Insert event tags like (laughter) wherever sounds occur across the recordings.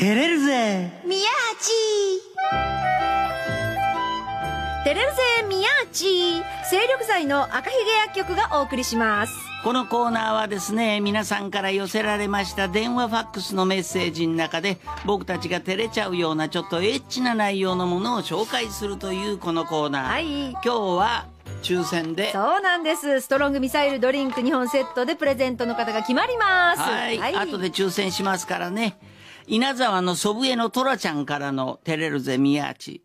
照れるぜ宮地照れるぜ宮地精力剤の赤ひげ薬局がお送りしますこのコーナーはですね皆さんから寄せられました電話ファックスのメッセージの中で僕たちが照れちゃうようなちょっとエッチな内容のものを紹介するというこのコーナー、はい、今日は抽選でそうなんですストロングミサイルドリンク2本セットでプレゼントの方が決まりますはい、はい、後で抽選しますからね稲沢の祖父江のトラちゃんからの照れるぜ宮地。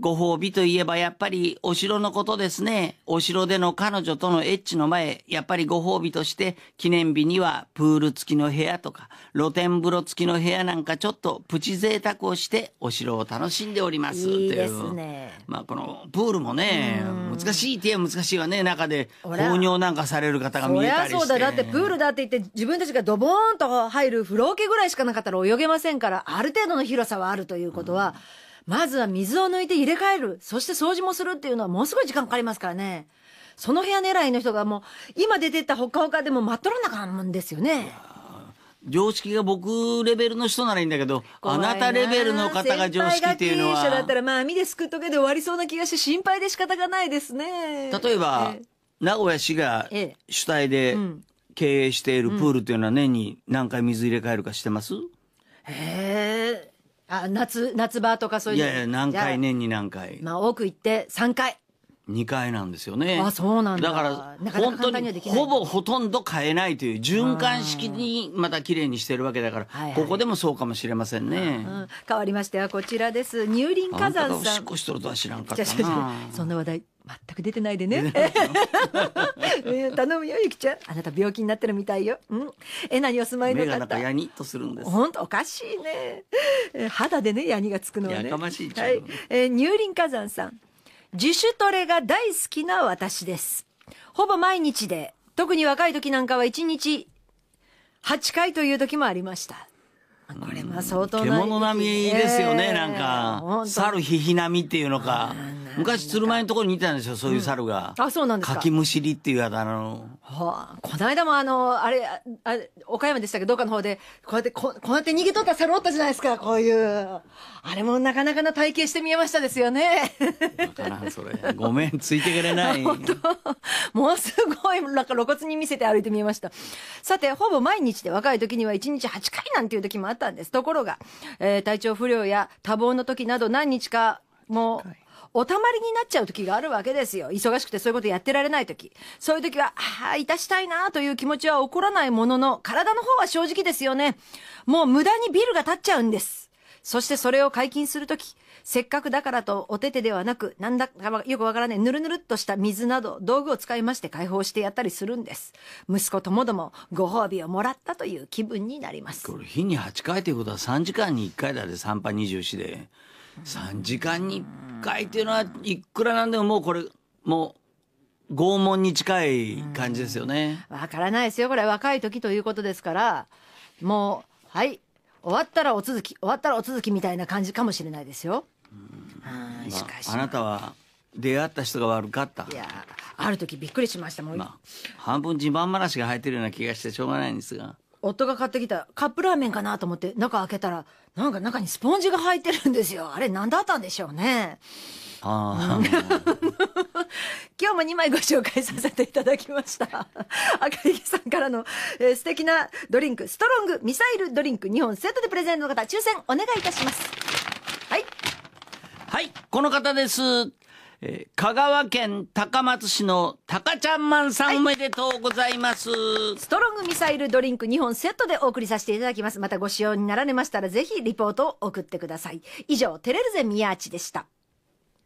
ご褒美といえばやっぱりお城のことですね。お城での彼女とのエッチの前、やっぱりご褒美として記念日にはプール付きの部屋とか露天風呂付きの部屋なんかちょっとプチ贅沢をしてお城を楽しんでおりますという。いですね。まあこのプールもね、難しいって言え難しいわね。中で放尿なんかされる方が見えたりして。そうだ。だってプールだって言って自分たちがドボーンと入る風呂桶ぐらいしかなかったら泳げませんから、ある程度の広さはあるということは、うんまずは水を抜いて入れ替える、そして掃除もするっていうのはものすごい時間かかりますからね。その部屋狙いの人がもう、今出てったほかほかでもまっとらなんですよね。常識が僕レベルの人ならいいんだけど、あなたレベルの方が常識っていうのは。先輩が経営者だったら、まあ網ですくっとけで終わりそうな気がして心配で仕方がないですね。例えば、ええ、名古屋市が主体で経営しているプールっていうのは年に何回水入れ替えるかしてます、ええあ夏夏場とかそういういやいや何回年に何回まあ多く行って3回2階なんですよね。あ、そうなんだ。だから、本当にほぼほとんど変えないという循環式にまたきれいにしてるわけだから、ここでもそうかもしれませんね。変わりましてはこちらです。乳輪火山さん。おしっこしとるとは知らんかったそんな話題。全く出てないでね。(laughs) (laughs) 頼むよ、ゆきちゃん。あなた病気になってるみたいよ。うん。え、何お住まいの方。目ヤニとするんです。本当おかしいね。え肌でね、ヤニがつくのはね。やかましいはい。えー、乳輪火山さん。自主トレが大好きな私です。ほぼ毎日で、特に若い時なんかは1日8回という時もありました。これは相当な、ね、獣並みですよね、なんか。猿ひひ並みっていうのか。昔鶴舞のところにいたんですよそういう猿が、うん、あそうなんですかかきむしりっていうあつあの、はあ、この間もあのあれあ岡山でしたけどどっかの方でこうやってここうやって逃げとった猿おったじゃないですかこういうあれもなかなかな体型して見えましたですよねごめんついてくれない (laughs) もうすごいなんか露骨に見せて歩いて見えましたさてほぼ毎日で若い時には1日8回なんていう時もあったんですところが、えー、体調不良や多忙の時など何日かもうおたまりになっちゃう時があるわけですよ。忙しくてそういうことやってられない時。そういう時は、ああ、いたしたいなという気持ちは起こらないものの、体の方は正直ですよね。もう無駄にビルが立っちゃうんです。そしてそれを解禁するとき、せっかくだからとお手手ではなく、なんだかよくわからない、ぬるぬるっとした水など、道具を使いまして解放してやったりするんです。息子ともども、ご褒美をもらったという気分になります。これ、日に8回ということは3時間に1回だで、3波24で。3時間に1回っていうのはいくらなんでももうこれもう拷問に近い感じですよね。わ、うん、からないですよ。これ若い時ということですから、もう、はい、終わったらお続き、終わったらお続きみたいな感じかもしれないですよ。うん、しかし。あなたは出会った人が悪かった。いや、ある時びっくりしましたもん、まあ、半分自慢話が入ってるような気がしてしょうがないんですが。夫が買ってきたカップラーメンかなと思って中開けたら、なんか中にスポンジが入ってるんですよ。あれ何だったんでしょうね。ああ。(laughs) 今日も2枚ご紹介させていただきました。赤池さんからの、えー、素敵なドリンク、ストロングミサイルドリンク2本セットでプレゼントの方、抽選お願いいたします。はい。はい、この方です。えー、香川県高松市のかちゃんまんさん、はい、おめでとうございますストロングミサイルドリンク2本セットでお送りさせていただきますまたご使用になられましたらぜひリポートを送ってください以上テレルゼーチでした